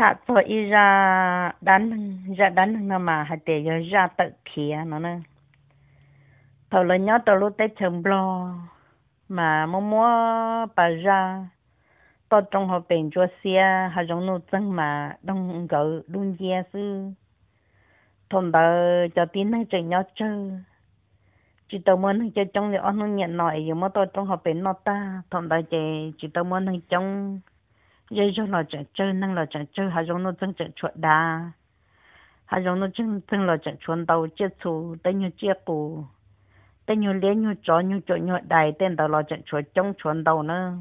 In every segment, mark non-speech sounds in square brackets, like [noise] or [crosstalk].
thà cho y ra đánh ra đánh nó mà hạt để giờ ra tự kia nó nè thầu là nhớ tàu lúc tết chồng lo mà mua mua bà ra to trong học bên cho xe hà giống nó chân mà đông gỡ đun dê sư thôn đó cho tin năng trời nhớ chơi chỉ tao muốn năng chơi trong thì ăn nó nhẹ nổi rồi mà to trong học bên nó ta thôn đó chỉ chỉ tao muốn năng trong ye cho lo chạy chơi nâng lo chạy chơi hà giống nó chân chạy chuột đa hà giống nó chân chân lo chạy chuột đầu chết xù tay như chia cù tay như lấy như chó như chỗ như đại tên đó lo chạy chuột trong chuột đầu nữa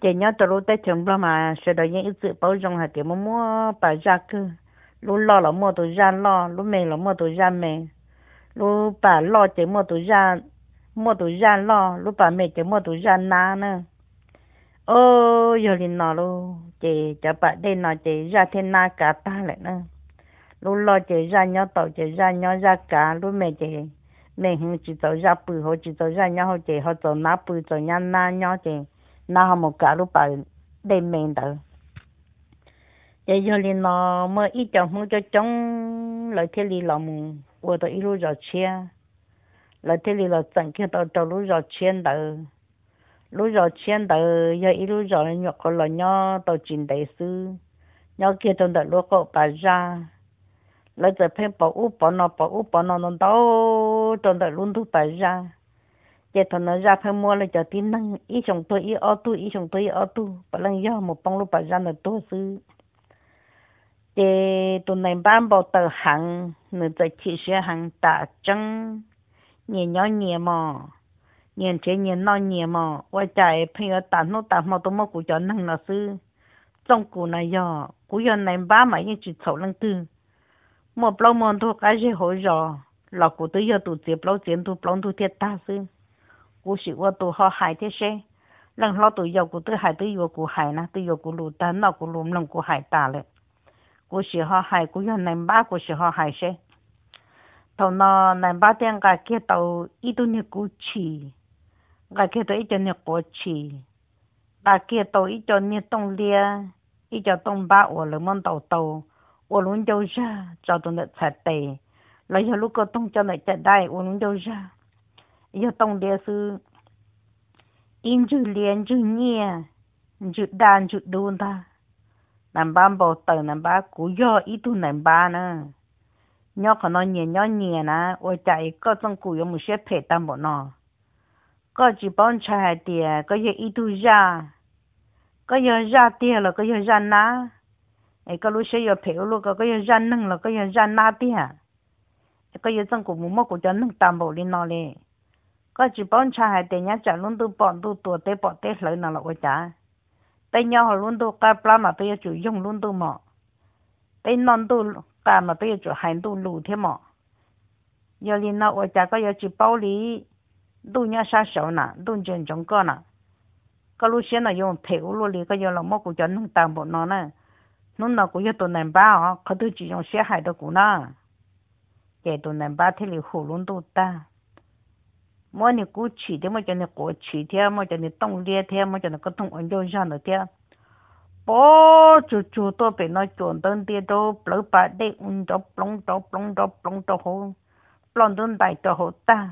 chị nhớ từ lúc tới trường mà sẽ đợi những sự bảo dùng hay tiền mua mua bà ra cơ lúc lo là mua đồ ra lo lu mẹ là mua đồ ra mẹ lu bà lo chị mua đồ ra mua đồ ra lo lu bà mẹ chị mua đồ ra na nữa ô giờ liền nọ luôn chị chợ bạn đây nọ chị ra thế na cả ta lại nữa lúc lo chị ra nhau tàu chị ra nhau ra cả lúc mẹ chị mẹ hưng chị tàu ra bự họ chị tàu ra nhau họ chị họ tàu na bự tàu nhau na nhau chị na họ một cả lúc bà đây mẹ đỡ chị giờ liền nọ mơ ít chồng không cho chống lại thế lì làm, của tàu ít lúc rồi chia lời thế lì làm chẳng kia tàu tàu lúc rồi chia đỡ lúc giờ chiến tờ giờ ít lúc giờ nhọ có là nhọ tàu chín đại sư nhọ kia trong đợt lúc có bà ra lấy giờ phim bảo u bảo nó bảo u bảo nó nó đâu trong đợt luôn thu bà ra giờ thằng nó ra phim mua lại giờ tin năng ít chồng tôi ít ô tu ít chồng tôi ít ô tu bà lần giờ một bông lúc bà ra là tôi sư giờ tụi này bán bảo tờ hàng người ta chỉ sẽ hàng tạ chân, nhẹ nhõm nhẹ mò 年这年那年嘛，我在朋友打弄打毛都没顾叫弄那事，中国那呀，古要能把嘛也去凑人多，莫不老忙都干些好热，老古都要都接不老钱都不老都贴大事，古是我都好害的些，人老都要古都害都要古害呢，都要古路单那古路弄古害大了，古是好害，古要能把古是好害些，头那能把点个街道一顿的古去。và kia tôi ít cho nhiều cổ chỉ và kia tôi ít cho nhiều tông lia ít cho tông ba ổ lửa mông tàu tàu ổ luôn dâu ra cho tôi được sạch tề lấy cho lúc cơ tông cho lại chạy đai ổ luôn dâu ra giờ tông lia sư in chữ liền chữ nhẹ chữ đàn chữ đun ta làm ba bầu tờ làm ba cú do ít tu làm ba nữa nhóc nó nhẹ nhóc nhẹ nè ôi chạy có trong cú có một xếp phê tam bộ nó có chỉ bọn trai tiền có giờ ít tu ra có giờ ra tiền là có giờ ra ná ấy có lúc sẽ giờ phiếu lúc có giờ ra nâng là có giờ ra ná tiền có giờ trong cuộc mua của cho nâng tam bộ lên nó lên có chỉ bọn trai tiền nhà trả luôn tu bọn tu tuổi tế bọn tế lợi nào là có trả tay nhau luôn tu cái plan mà tôi chủ dùng luôn tu mỏ tay non tu cả mà tôi chủ hành tu lù thế mà, giờ lên nó ở trả có giờ chỉ bao lý 都伢杀手呢，都真中国呢。cái lúc xưa nó dùng thiếu luôn liền cái giờ là mất của cho nó tạm bộ nó nè nó nó cũng cho tụi nền ba họ có thứ chỉ dùng xe hại đó cũng nó để tụi nền ba thì liệu hồ luôn tụi ta mỗi ngày cú chỉ thế mà cho nó cố chỉ thế mà cho nó tông lia thế mà cho nó có thông ấn dâu ra nữa thế bố chú chú tôi bị nó chuẩn đơn thế đó lỡ ba đây ung đó plong đó plong đó plong đó hồ plong đơn đại đó hồ ta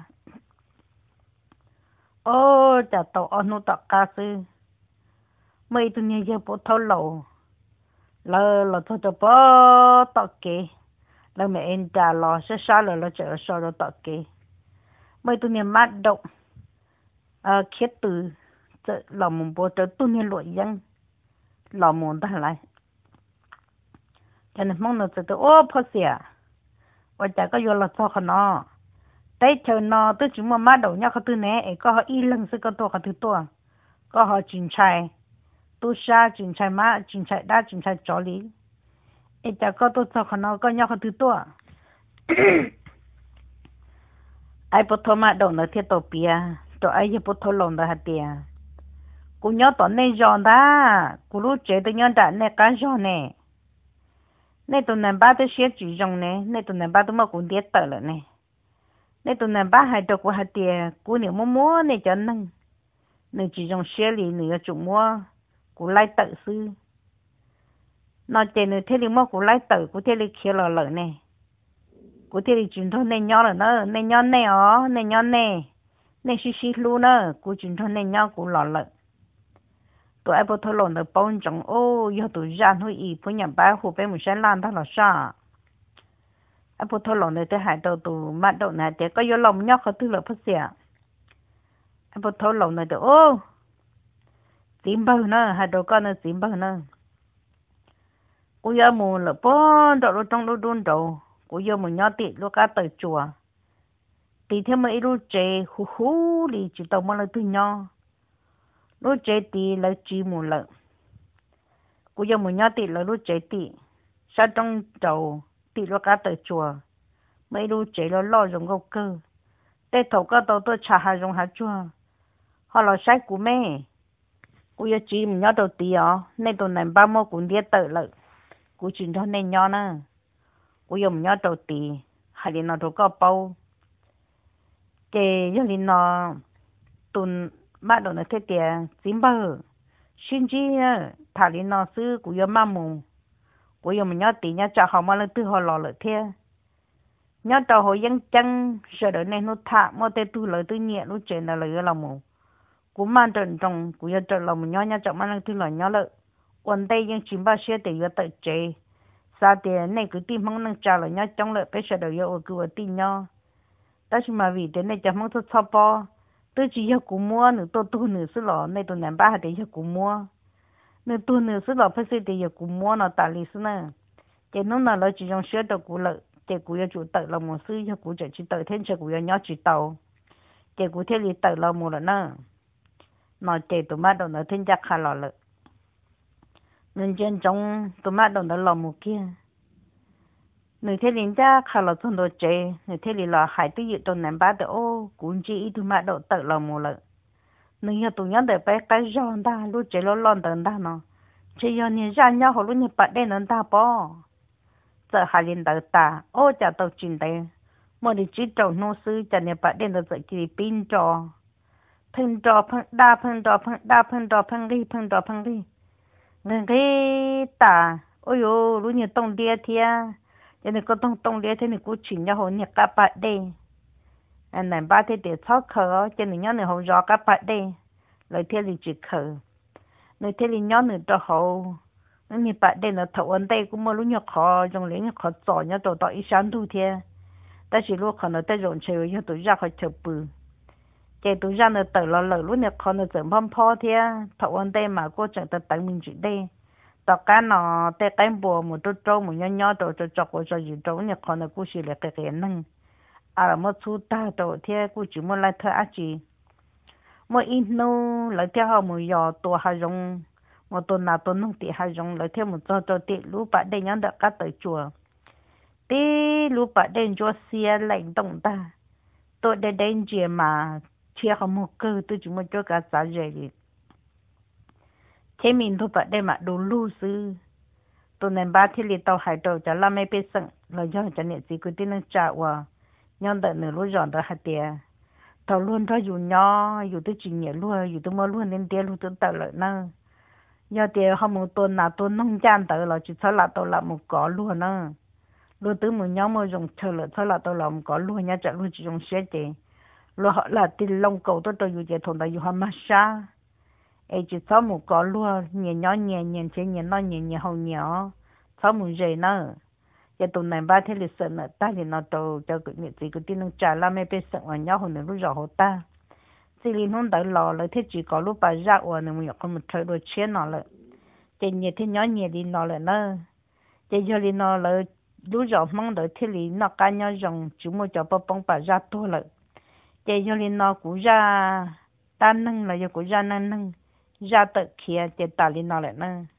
ô chả tổ ô nu tọt ca sư mấy tụi nhảy giờ bộ thâu lẩu lơ lơ cho bó tọt kì lơ mẹ em trả lò sẽ xa lơ lơ chở xa lơ tọt mấy tụi nhảy mát động à khiết từ chợ lòng mồm chợ tụi nhảy lội dân lòng mồm ta lại cho nên mong nó chợ tụi ô phó xìa và chả có vô lọt phó khả nó thấy chờ nó tôi chúng mà mát đầu nhau khó tư nè có họ y lần sự con tổ khó thứ tổ có họ chỉnh chạy tu sa chỉnh chạy má chỉnh chạy đa chỉnh chạy chó lý ấy chả có tôi cho họ nó có nhau khó thứ tổ [coughs] ai bố thua mát đầu nó thiệt tổ bia tổ ai dễ bố thô lồng đó hạt tiền cú nhớ tổ này giòn đã cú lúc chế tôi nhớ đã nè cá giòn nè nè tôi nằm ba tôi xếp chỉ giòn nè nè tôi nằm ba tôi mà cũng điết tờ rồi nè nên tụi này ba hai đọc qua hai tiền cú nếu mua mua nên cho nâng nên chỉ dùng xe lì nữa chủ mua cú lai tự sư nó chỉ nữa thế thì mua cú lai tự cú thế thì kia lò lợ nè cú thế thì chúng thôi nên nhau rồi nó nên nhau nè ó nên nhau nè nên xí xí lu nữa cú chúng thôi nên nhau cú lò lợ tụi ai bảo thôi lò nữa bao nhiêu ô giờ tụi ra thôi ý phụ nhà ba hồ bé một sáng lan ta lò sao à bộ thô lòng này tới hải đầu tù mà đầu này để có vô lòng nhóc khó tư lợi phát xỉa à bộ thô lòng này để ô tím bờ nó hải đầu con nó tím bờ nó cô giờ mù lợ bó đậu trong lô đun đầu cô giờ mù nhó tị lô cá chùa tị thêm mấy lô chè hú hú đi chỉ tàu mà lơ tư nhó lô chè tị lơ chỉ mù lợ cô giờ mù nhó tị lơ lô chè sao trong đầu tỷ lo cá tới chùa mấy đu chế lo lo dùng gốc cơ tê thầu cơ tàu tôi trả hà dùng hà chua họ lo sách của mẹ cô yêu chị mình nhớ đầu tí ó nên tôi nằm ba mô cũng đĩa tự lợi cô chuyện cho nên nhớ nè cô yêu mình nhớ đầu tí hà đi nó đồ có bao chê yêu đi nó tuần ba đồ nó thế tiệt chín bơ xin chi thà đi nó sư cô yêu má mùng bây giờ mình nhớ tí nhá cho mà lên từ họ lò lợi thế nhớ tàu họ dân chân sợ đợi này nó thả mà tê tu lợi tư nhẹ nó chuyện là lợi là mù cũng mang trần trong cũng giờ trần lòng mà lên từ lợi nhớ lợi quần tây dân chín ba xe để giờ tự chế sa tiền này cứ tìm không năng trả lợi nhớ trong lợi bây giờ đợi giờ cứ ở tin nhớ ta chỉ mà vì thế này chẳng mong thôi chỉ giờ cũng mua nữa tôi tu nữa sự lọ này tôi ném ba để giờ cũng nếu tu nếu sức thì giờ cũng nó tả lý sư nè chỉ nó là lo chỉ trong sữa đầu cũ lợi chỉ cũ giờ chủ tự là một sư cho chỉ chỉ tự thêm cho cũ giờ nhớ tàu chỉ cũ thế lý tự là một là nè nó chỉ tụi má đầu nó thêm chắc khá lọ lợi nên trên trong tụi má đầu là một kia nếu thế lính cha khá lọ trong đồ chế nếu thế lý là hải tư dự trong ném ba đầu cũng chỉ tụi má đầu tự là một lợi nên nhà tụi nhắn để bé cái giòn ta lúc chế lo lon tận ta nó chỉ giờ nhà ra nhau họ lúc nhà bạn đây nó ta bỏ giờ hai liền đầu ta ô chả tàu chuyện đấy mà đi chỉ trâu nô sư chả nhà bạn đây nó giờ chỉ pin trò pin trò pin đa pin trò pin đa pin trò pin đi pin trò pin đi nên cái ta ôi ô lúc nhà tông đĩa thia nhà nên có tông tông đĩa thế này cũng chuyển nhà họ nhà các bạn đây anh nên ba thế để cho khờ cho nên nhớ nữa hậu rõ các bạn đây lời thế thì chỉ khờ nơi thế thì nhớ nữa cho hậu nên như bạn đây là thầu ăn đây cũng mua lúc nhớ khó trong lĩnh nhớ khó giỏ nhớ đồ đó ít sáng thu thế ta chỉ lúc khó nó ta rộn chơi cho tôi ra khỏi chờ bự chạy tôi ra nó tự lo lỡ lúc nhớ khó nó chẳng phong phò thế thầu ăn đây mà cô chẳng ta tặng mình chỉ đây tất cả nó tay cái bộ một trâu trâu một nhó nhó trâu trâu trâu của trâu gì trâu nhớ khó nó cũng chỉ là cái cái năng à là mất chú ta đầu chỉ muốn lại thôi á mà ít nô lại theo họ mới giờ tổ hà mà tổ nào tổ nông tiệt hà rong lại theo một cho cho tiệt lũ bạn đây nhắn được các tới chùa tí cho xe lạnh động ta tôi đây đây mà chia họ một tôi chỉ muốn cho cả xã rồi đi mình thôi bạn đây mà đồ lưu sư tôi ba thiết liệt tàu hải đầu cho làm mấy bên sân là do cho nghệ sĩ cứ tin là chào à nhân tại nửa lúc dọn ra hạt tiền tàu luôn đó dù nhỏ dù tôi chín nhẹ luôn dù tôi mơ luôn nên tiền luôn tới tao lợi nè, do tiền không một tuần nào tôi nông trang tao là chỉ cho là tàu là một có luôn nè, luôn tôi một nhóm mà dùng chờ lợi cho là tàu là một có luôn nhá chẳng luôn chỉ dùng xe tiền luôn họ là tiền lông cầu tôi tôi dù chạy thùng tao dù họ massage ấy chỉ cho một có luôn nhẹ nhỏ nhẹ nhẹ chế nhẹ nó nhẹ nhẹ hầu nhỏ cho một gì nữa giờ tụi này ba thế lịch sử nữa ta thì nó tàu cái nghệ sĩ cái tin nó trả la mấy bên sợ ở nhau hồi nữa lúc rõ hồ chỉ liên hôn tới lò lại thế chỉ có lúc bà ra ở nữa mình không một trời đồ chiến nó lại chỉ nhẹ thế nhỏ đi nó lại nữa chỉ đi nó lại lúc rõ mong đợi thế lý nó cá nhau rồng chú mua cho bà bông bà ra to lại chỉ cho đi nó cũng ra ta nâng là giờ cũng ra nâng nâng kia chỉ ta đi nó lại